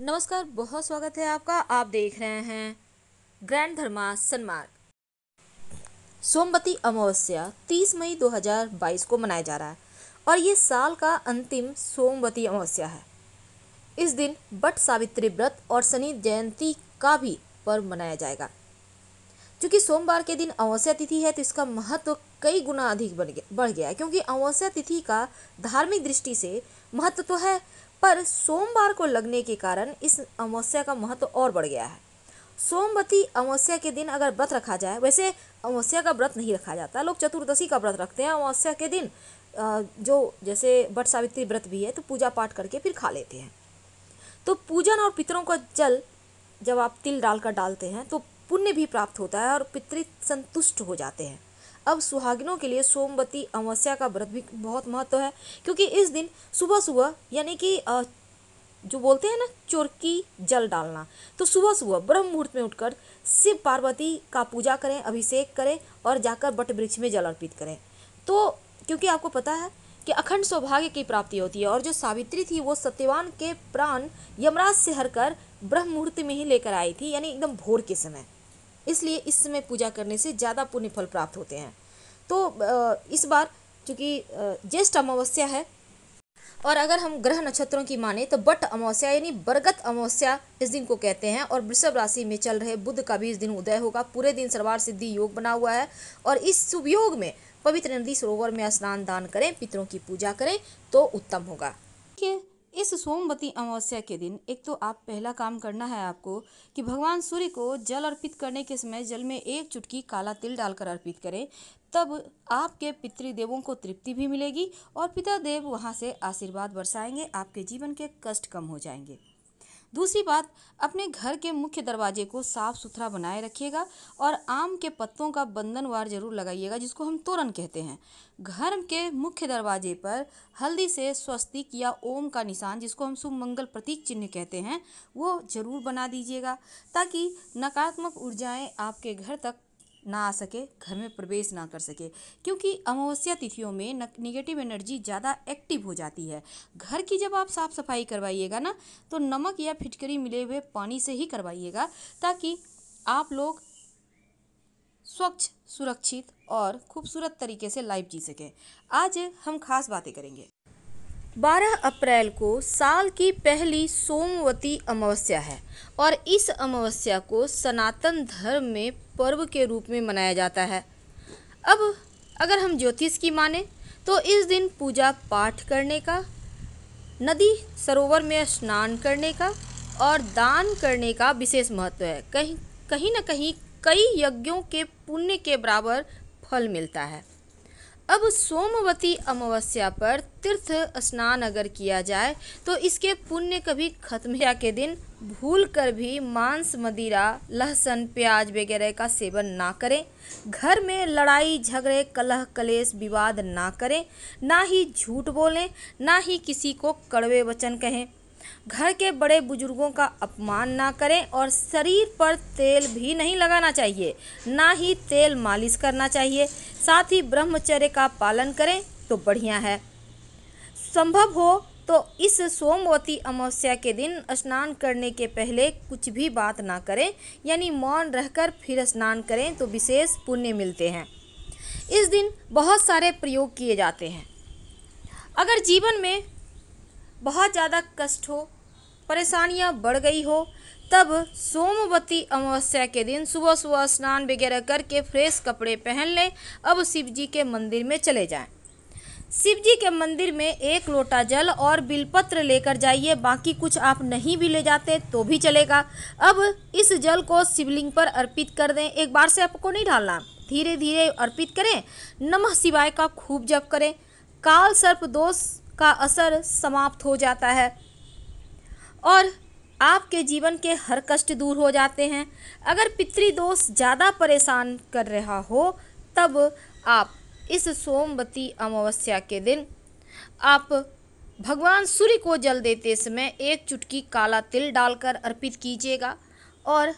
नमस्कार बहुत स्वागत है आपका आप देख रहे हैं ग्रैंड धर्मा सन्मार्ग सोमवती अमावस्या 30 मई 2022 को मनाया जा रहा है और ये साल का अंतिम सोमवती अमावस्या है इस दिन बट सावित्री व्रत और शनि जयंती का भी पर्व मनाया जाएगा क्योंकि सोमवार के दिन अमावस्या तिथि है तो इसका महत्व तो कई गुना अधिक बढ़ गया बढ़ गया है क्योंकि अमावस्या तिथि का धार्मिक दृष्टि से महत्व तो है पर सोमवार को लगने के कारण इस अमावस्या का महत्व और बढ़ गया है सोमवती अमावस्या के दिन अगर व्रत रखा जाए वैसे अमावस्या का व्रत नहीं रखा जाता लोग चतुर्दशी का व्रत रखते हैं अमावस्या के दिन जो जैसे बट सावित्री व्रत भी है तो पूजा पाठ करके फिर खा लेते हैं तो पूजन और पितरों का जल जब आप तिल डालकर डालते हैं तो पुण्य भी प्राप्त होता है और पितृ संतुष्ट हो जाते हैं अब सुहागिनों के लिए सोमवती अमावस्या का व्रत भी बहुत महत्व है क्योंकि इस दिन सुबह सुबह यानी कि जो बोलते हैं ना चोरकी जल डालना तो सुबह सुबह ब्रह्म मुहूर्त में उठकर शिव पार्वती का पूजा करें अभिषेक करें और जाकर बट वृक्ष में जल अर्पित करें तो क्योंकि आपको पता है कि अखंड सौभाग्य की प्राप्ति होती है और जो सावित्री थी वो सत्यवान के प्राण यमराज से हर कर ब्रह्म मुहूर्त में ही लेकर आई थी यानी एकदम भोर के समय इसलिए इस समय पूजा करने से ज़्यादा पुण्य फल प्राप्त होते हैं तो इस बार चूँकि ज्येष्ठ अमावस्या है और अगर हम ग्रह नक्षत्रों की माने तो बट अमावस्या यानी बरगत अमावस्या इस दिन को कहते हैं और वृषभ राशि में चल रहे बुद्ध का भी इस दिन उदय होगा पूरे दिन सर्वार सिद्धि योग बना हुआ है और इस शुभ योग में पवित्र नदी सरोवर में स्नान दान करें पितरों की पूजा करें तो उत्तम होगा ठीक है इस सोमवती अमावस्या के दिन एक तो आप पहला काम करना है आपको कि भगवान सूर्य को जल अर्पित करने के समय जल में एक चुटकी काला तिल डालकर अर्पित करें तब आपके पितृदेवों को तृप्ति भी मिलेगी और पिता देव वहाँ से आशीर्वाद बरसाएंगे आपके जीवन के कष्ट कम हो जाएंगे दूसरी बात अपने घर के मुख्य दरवाजे को साफ़ सुथरा बनाए रखिएगा और आम के पत्तों का बंधनवार ज़रूर लगाइएगा जिसको हम तोरण कहते हैं घर के मुख्य दरवाजे पर हल्दी से स्वस्तिक या ओम का निशान जिसको हम शुभ मंगल प्रतीक चिन्ह कहते हैं वो ज़रूर बना दीजिएगा ताकि नकारात्मक ऊर्जाएं आपके घर तक ना आ सके घर में प्रवेश ना कर सके क्योंकि अमावस्या तिथियों में निगेटिव एनर्जी ज़्यादा एक्टिव हो जाती है घर की जब आप साफ़ सफाई करवाइएगा ना तो नमक या फिटकरी मिले हुए पानी से ही करवाइएगा ताकि आप लोग स्वच्छ सुरक्षित और खूबसूरत तरीके से लाइफ जी सकें आज हम खास बातें करेंगे 12 अप्रैल को साल की पहली सोमवती अमावस्या है और इस अमावस्या को सनातन धर्म में पर्व के रूप में मनाया जाता है अब अगर हम ज्योतिष की माने तो इस दिन पूजा पाठ करने का नदी सरोवर में स्नान करने का और दान करने का विशेष महत्व है कहीं कहीं ना कहीं कई यज्ञों के पुण्य के बराबर फल मिलता है अब सोमवती अमावस्या पर तीर्थ स्नान अगर किया जाए तो इसके पुण्य कभी खत्म के दिन भूल कर भी मांस मदिरा लहसुन प्याज वगैरह का सेवन ना करें घर में लड़ाई झगड़े कलह कलेश विवाद ना करें ना ही झूठ बोलें ना ही किसी को कड़वे वचन कहें घर के बड़े बुजुर्गों का अपमान ना करें और शरीर पर तेल भी नहीं लगाना चाहिए ना ही तेल मालिश करना चाहिए साथ ही ब्रह्मचर्य का पालन करें तो बढ़िया है संभव हो तो इस सोमवती अमावस्या के दिन स्नान करने के पहले कुछ भी बात ना करें यानी मौन रहकर फिर स्नान करें तो विशेष पुण्य मिलते हैं इस दिन बहुत सारे प्रयोग किए जाते हैं अगर जीवन में बहुत ज़्यादा कष्ट हो परेशानियाँ बढ़ गई हो तब सोमवती अमावस्या के दिन सुबह सुबह स्नान वगैरह करके फ्रेश कपड़े पहन लें अब शिव जी के मंदिर में चले जाएं। शिव जी के मंदिर में एक लोटा जल और बिलपत्र लेकर जाइए बाकी कुछ आप नहीं भी ले जाते तो भी चलेगा अब इस जल को शिवलिंग पर अर्पित कर दें एक बार से आपको नहीं डालना धीरे धीरे अर्पित करें नमः शिवाय का खूब जप करें काल सर्प दोष का असर समाप्त हो जाता है और आपके जीवन के हर कष्ट दूर हो जाते हैं अगर पितृदोष ज़्यादा परेशान कर रहा हो तब आप इस सोमवती अमावस्या के दिन आप भगवान सूर्य को जल देते समय एक चुटकी काला तिल डालकर अर्पित कीजिएगा और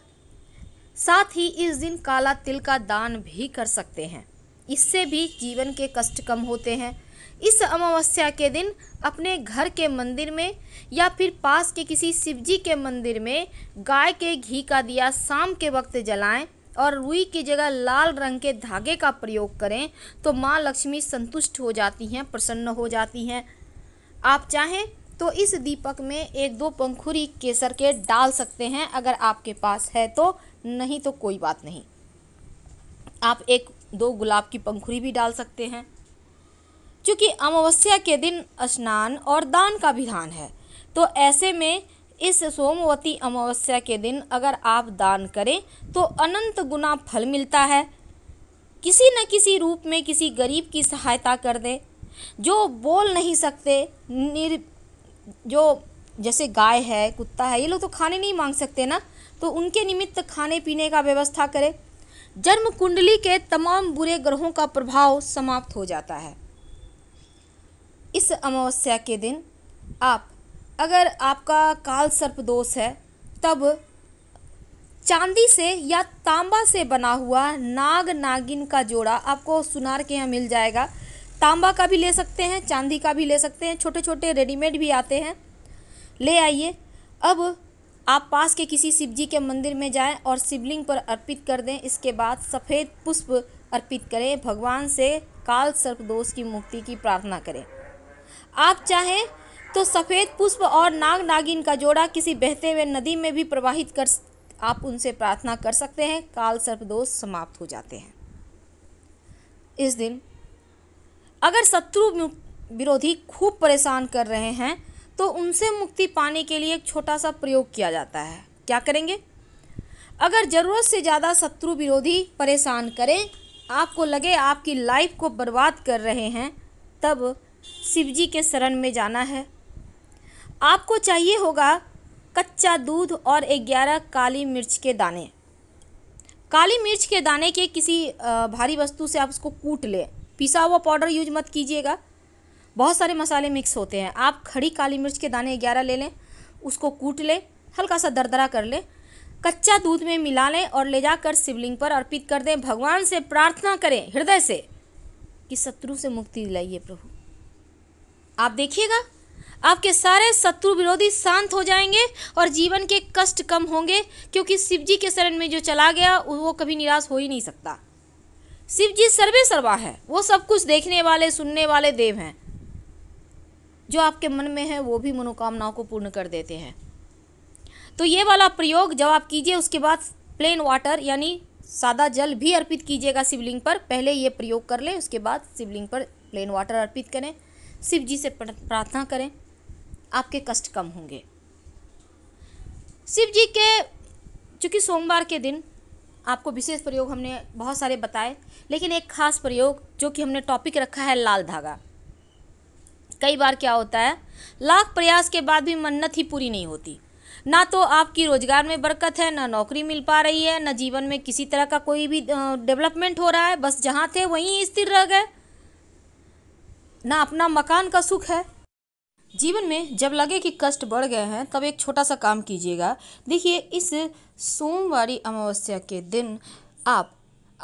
साथ ही इस दिन काला तिल का दान भी कर सकते हैं इससे भी जीवन के कष्ट कम होते हैं इस अमावस्या के दिन अपने घर के मंदिर में या फिर पास के किसी शिवजी के मंदिर में गाय के घी का दिया शाम के वक्त जलाएं और रुई की जगह लाल रंग के धागे का प्रयोग करें तो माँ लक्ष्मी संतुष्ट हो जाती हैं प्रसन्न हो जाती हैं आप चाहें तो इस दीपक में एक दो पंखुरी केसर के डाल सकते हैं अगर आपके पास है तो नहीं तो कोई बात नहीं आप एक दो गुलाब की पंखुरी भी डाल सकते हैं क्योंकि अमावस्या के दिन स्नान और दान का विधान है तो ऐसे में इस सोमवती अमावस्या के दिन अगर आप दान करें तो अनंत गुना फल मिलता है किसी न किसी रूप में किसी गरीब की सहायता कर दे जो बोल नहीं सकते निर जो जैसे गाय है कुत्ता है ये लोग तो खाने नहीं मांग सकते ना तो उनके निमित्त खाने पीने का व्यवस्था करें जन्म कुंडली के तमाम बुरे ग्रहों का प्रभाव समाप्त हो जाता है इस अमावस्या के दिन आप अगर आपका काल सर्प दोष है तब चांदी से या तांबा से बना हुआ नाग नागिन का जोड़ा आपको सुनार के यहाँ मिल जाएगा तांबा का भी ले सकते हैं चांदी का भी ले सकते हैं छोटे छोटे रेडीमेड भी आते हैं ले आइए अब आप पास के किसी शिव जी के मंदिर में जाएं और शिवलिंग पर अर्पित कर दें इसके बाद सफ़ेद पुष्प अर्पित करें भगवान से काल सर्प दोष की मुक्ति की प्रार्थना करें आप चाहें तो सफ़ेद पुष्प और नाग नागिन का जोड़ा किसी बहते हुए नदी में भी प्रवाहित कर आप उनसे प्रार्थना कर सकते हैं काल सर्पदोष समाप्त हो जाते हैं इस दिन अगर शत्रु विरोधी खूब परेशान कर रहे हैं तो उनसे मुक्ति पाने के लिए एक छोटा सा प्रयोग किया जाता है क्या करेंगे अगर ज़रूरत से ज़्यादा शत्रु विरोधी परेशान करें आपको लगे आपकी लाइफ को बर्बाद कर रहे हैं तब शिवजी के शरण में जाना है आपको चाहिए होगा कच्चा दूध और ग्यारह काली मिर्च के दाने काली मिर्च के दाने के किसी भारी वस्तु से आप उसको कूट लें पिसा हुआ पाउडर यूज मत कीजिएगा बहुत सारे मसाले मिक्स होते हैं आप खड़ी काली मिर्च के दाने ग्यारह ले लें उसको कूट लें हल्का सा दरदरा कर लें कच्चा दूध में मिला लें और ले जाकर शिवलिंग पर अर्पित कर दें भगवान से प्रार्थना करें हृदय से कि शत्रु से मुक्ति दिलाइए प्रभु आप देखिएगा आपके सारे शत्रु विरोधी शांत हो जाएंगे और जीवन के कष्ट कम होंगे क्योंकि शिव जी के शरण में जो चला गया वो कभी निराश हो ही नहीं सकता शिव जी सर्वे सर्वा है वो सब कुछ देखने वाले सुनने वाले देव हैं जो आपके मन में है वो भी मनोकामनाओं को पूर्ण कर देते हैं तो ये वाला प्रयोग जब आप कीजिए उसके बाद प्लेन वाटर यानी सादा जल भी अर्पित कीजिएगा शिवलिंग पर पहले ये प्रयोग कर लें उसके बाद शिवलिंग पर प्लेन वाटर अर्पित करें शिव जी से प्रार्थना करें आपके कष्ट कम होंगे शिव जी के चूँकि सोमवार के दिन आपको विशेष प्रयोग हमने बहुत सारे बताए लेकिन एक खास प्रयोग जो कि हमने टॉपिक रखा है लाल धागा कई बार क्या होता है लाख प्रयास के बाद भी मन्नत ही पूरी नहीं होती ना तो आपकी रोज़गार में बरकत है ना नौकरी मिल पा रही है ना जीवन में किसी तरह का कोई भी डेवलपमेंट हो रहा है बस जहाँ थे वहीं स्थिर रह गए ना अपना मकान का सुख है जीवन में जब लगे कि कष्ट बढ़ गए हैं तब एक छोटा सा काम कीजिएगा देखिए इस सोमवारी अमावस्या के दिन आप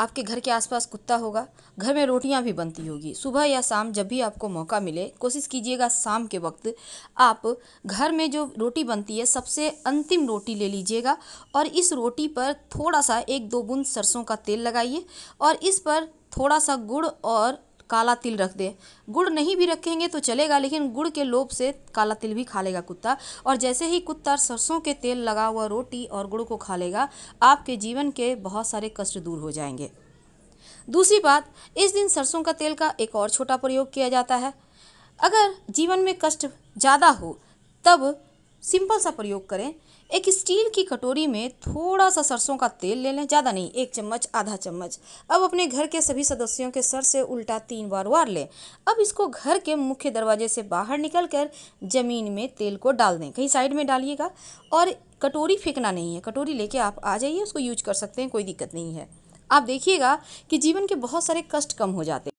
आपके घर के आसपास कुत्ता होगा घर में रोटियां भी बनती होगी सुबह या शाम जब भी आपको मौका मिले कोशिश कीजिएगा शाम के वक्त आप घर में जो रोटी बनती है सबसे अंतिम रोटी ले लीजिएगा और इस रोटी पर थोड़ा सा एक दो बूंद सरसों का तेल लगाइए और इस पर थोड़ा सा गुड़ और काला तिल रख दें गुड़ नहीं भी रखेंगे तो चलेगा लेकिन गुड़ के लोभ से काला तिल भी खा लेगा कुत्ता और जैसे ही कुत्ता सरसों के तेल लगा हुआ रोटी और गुड़ को खा लेगा आपके जीवन के बहुत सारे कष्ट दूर हो जाएंगे दूसरी बात इस दिन सरसों का तेल का एक और छोटा प्रयोग किया जाता है अगर जीवन में कष्ट ज़्यादा हो तब सिंपल सा प्रयोग करें एक स्टील की कटोरी में थोड़ा सा सरसों का तेल ले लें ज़्यादा नहीं एक चम्मच आधा चम्मच अब अपने घर के सभी सदस्यों के सर से उल्टा तीन बार वार लें अब इसको घर के मुख्य दरवाजे से बाहर निकल कर ज़मीन में तेल को डाल दें कहीं साइड में डालिएगा और कटोरी फेंकना नहीं है कटोरी लेके आप आ जाइए उसको यूज कर सकते हैं कोई दिक्कत नहीं है आप देखिएगा कि जीवन के बहुत सारे कष्ट कम हो जाते हैं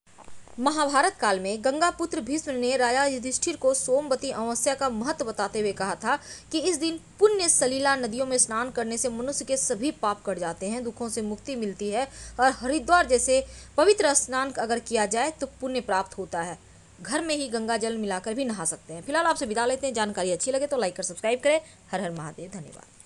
महाभारत काल में गंगापुत्र भीष्म ने राजा युधिष्ठिर को सोमवती अमावस्या का महत्व बताते हुए कहा था कि इस दिन पुण्य सलीला नदियों में स्नान करने से मनुष्य के सभी पाप कट जाते हैं दुखों से मुक्ति मिलती है और हरिद्वार जैसे पवित्र स्नान अगर किया जाए तो पुण्य प्राप्त होता है घर में ही गंगा जल मिलाकर भी नहा सकते हैं फिलहाल आपसे विदा लेते हैं जानकारी अच्छी लगे तो लाइक और सब्सक्राइब करें हर हर महादेव धन्यवाद